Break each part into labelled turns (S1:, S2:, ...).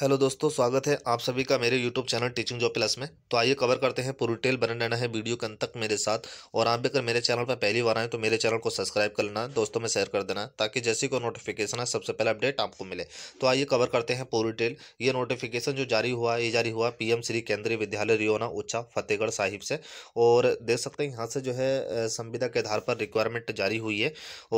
S1: hello दोस्तों स्वागत है आप सभी का मेरे YouTube channel Teaching Job Plus में तो आइए कवर करते हैं पूरी डिटेल बने रहना है वीडियो के अंत तक मेरे साथ और आप भी अगर मेरे चैनल पर पहली बार आए तो मेरे चैनल को सब्सक्राइब कर लेना दोस्तों में शेयर कर देना ताकि जैसी को नोटिफिकेशन है सबसे पहले अपडेट आपको मिले तो आइए कवर करते हैं पूरी डिटेल ये नोटिफिकेशन जो जारी हुआ ये जारी हुआ पी श्री केंद्रीय विद्यालय रियोना उच्चा फतेहगढ़ साहिब से और देख सकते हैं यहाँ से जो है संविदा के आधार पर रिक्वायरमेंट जारी हुई है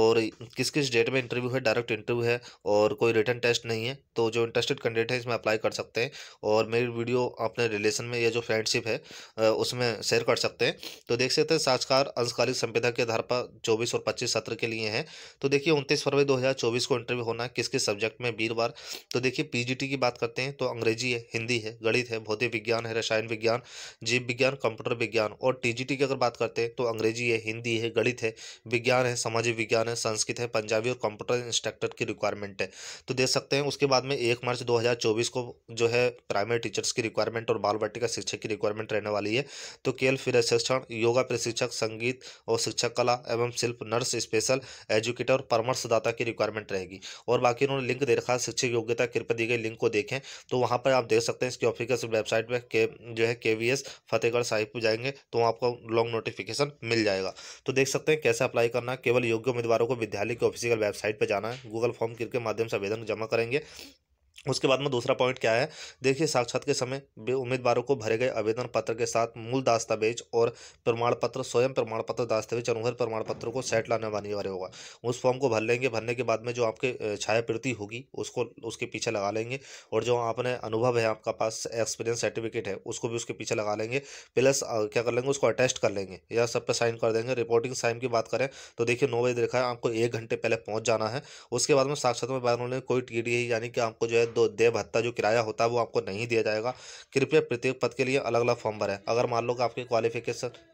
S1: और किस किस डेट में इंटरव्यू है डायरेक्ट इंटरव्यू है और कोई रिटर्न टेस्ट नहीं है तो जो इंटरेस्टेड कैंडिडेट है इसमें में अप्लाई कर सकते हैं और मेरी वीडियो अपने रिलेशन में या जो फ्रेंडशिप है उसमें शेयर कर सकते हैं तो देख सकते हैं साक्षकार अंशकालिक संविधा के आधार पर चौबीस और पच्चीस सत्र के लिए हैं तो देखिए उनतीस फरवरी दो को इंटरव्यू होना है किस किस सब्जेक्ट में वीरवार तो देखिए पीजीटी की बात करते हैं तो अंग्रेजी है हिंदी है गणित है भौतिक विज्ञान है रसायन विज्ञान जीव विज्ञान कंप्यूटर विज्ञान और टीजीटी की अगर बात करते हैं तो अंग्रेजी है हिंदी है गणित है विज्ञान है सामाजिक विज्ञान है संस्कृत है पंजाबी और कंप्यूटर इंस्ट्रक्टर की रिक्वायरमेंट है तो देख सकते हैं उसके बाद में एक मार्च दो चौबीस को जो है प्राइमरी टीचर्स की रिक्वायरमेंट और बाल वाटिका शिक्षक की रिक्वायरमेंट रहने वाली है तो खेल फिर शिक्षण योगा प्रशिक्षक संगीत और शिक्षक कला एवं शिल्प नर्स स्पेशल एजुकेटर और परामर्शदाता की रिक्वायरमेंट रहेगी और बाकी उन्होंने लिंक दे रखा शिक्षक योग्यता कृपया दी गई लिंक को देखें तो वहाँ पर आप देख सकते हैं इसकी ऑफिकल वेबसाइट पर के जो है के फतेहगढ़ साहिब पर जाएंगे तो वहाँ आपको लॉन्ग नोटिफिकेशन मिल जाएगा तो देख सकते हैं कैसे अप्लाई करना केवल योग्य उम्मीदवारों को विद्यालय की ऑफिशियल वेबसाइट पर जाना है गूगल फॉर्म के माध्यम से आवेदन जमा करेंगे उसके बाद में दूसरा पॉइंट क्या है देखिए साक्षात के समय उम्मीदवारों को भरे गए आवेदन पत्र के साथ मूल दस्तावेज और प्रमाण पत्र स्वयं प्रमाण पत्र दस्तावेज अनुहर प्रमाण पत्र को सेट लाने अनिवार्य होगा उस फॉर्म को भर लेंगे भरने के बाद में जो आपके छायाप्रति होगी उसको उसके पीछे लगा लेंगे और जो आपने अनुभव है आपका पास एक्सपीरियंस सर्टिफिकेट है उसको भी उसके पीछे लगा लेंगे प्लस क्या कर लेंगे उसको अटेस्ट कर लेंगे या सब पर साइन कर देंगे रिपोर्टिंग टाइम की बात करें तो देखिए नौ बजे देखा है आपको एक घंटे पहले पहुँच जाना है उसके बाद में साक्षात में बाहर उन्होंने कोई टी यानी कि आपको जो है दो भत्ता जो किराया होता है वो आपको नहीं दिया जाएगा कृपया प्रत्येक पद के लिए अलग अलग फॉर्म भरें अगर मान लो कि आपकी क्वालिफिकेशन